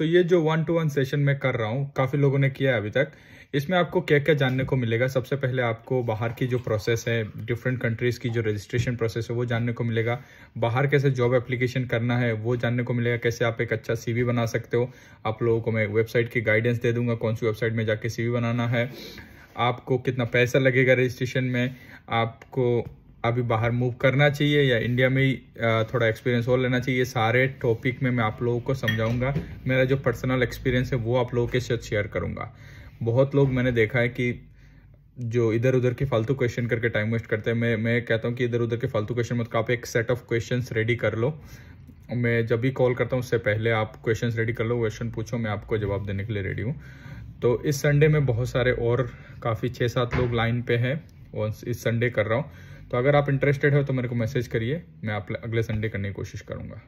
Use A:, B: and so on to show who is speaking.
A: तो ये जो वन टू वन सेशन मैं कर रहा हूँ काफ़ी लोगों ने किया है अभी तक इसमें आपको क्या क्या जानने को मिलेगा सबसे पहले आपको बाहर की जो प्रोसेस है डिफरेंट कंट्रीज़ की जो रजिस्ट्रेशन प्रोसेस है वो जानने को मिलेगा बाहर कैसे जॉब एप्लीकेशन करना है वो जानने को मिलेगा कैसे आप एक अच्छा सीवी बना सकते हो आप लोगों को मैं वेबसाइट की गाइडेंस दे दूंगा कौन सी वेबसाइट में जाके सीवी बनाना है आपको कितना पैसा लगेगा रजिस्ट्रेशन में आपको अभी बाहर मूव करना चाहिए या इंडिया में ही थोड़ा एक्सपीरियंस और लेना चाहिए सारे टॉपिक में मैं आप लोगों को समझाऊंगा मेरा जो पर्सनल एक्सपीरियंस है वो आप लोगों के साथ शेयर करूंगा बहुत लोग मैंने देखा है कि जो इधर उधर के फालतू क्वेश्चन करके टाइम वेस्ट करते हैं मैं मैं कहता हूँ कि इधर उधर के फालतू क्वेश्चन मत आप एक सेट ऑफ क्वेश्चन रेडी कर लो मैं जब भी कॉल करता हूँ उससे पहले आप क्वेश्चन रेडी कर लो क्वेश्चन पूछो मैं आपको जवाब देने के लिए रेडी हूँ तो इस संडे में बहुत सारे और काफ़ी छः सात लोग लाइन पे हैं और इस संडे कर रहा हूँ तो अगर आप इंटरेस्टेड हो तो मेरे को मैसेज करिए मैं आप अगले संडे करने की कोशिश करूँगा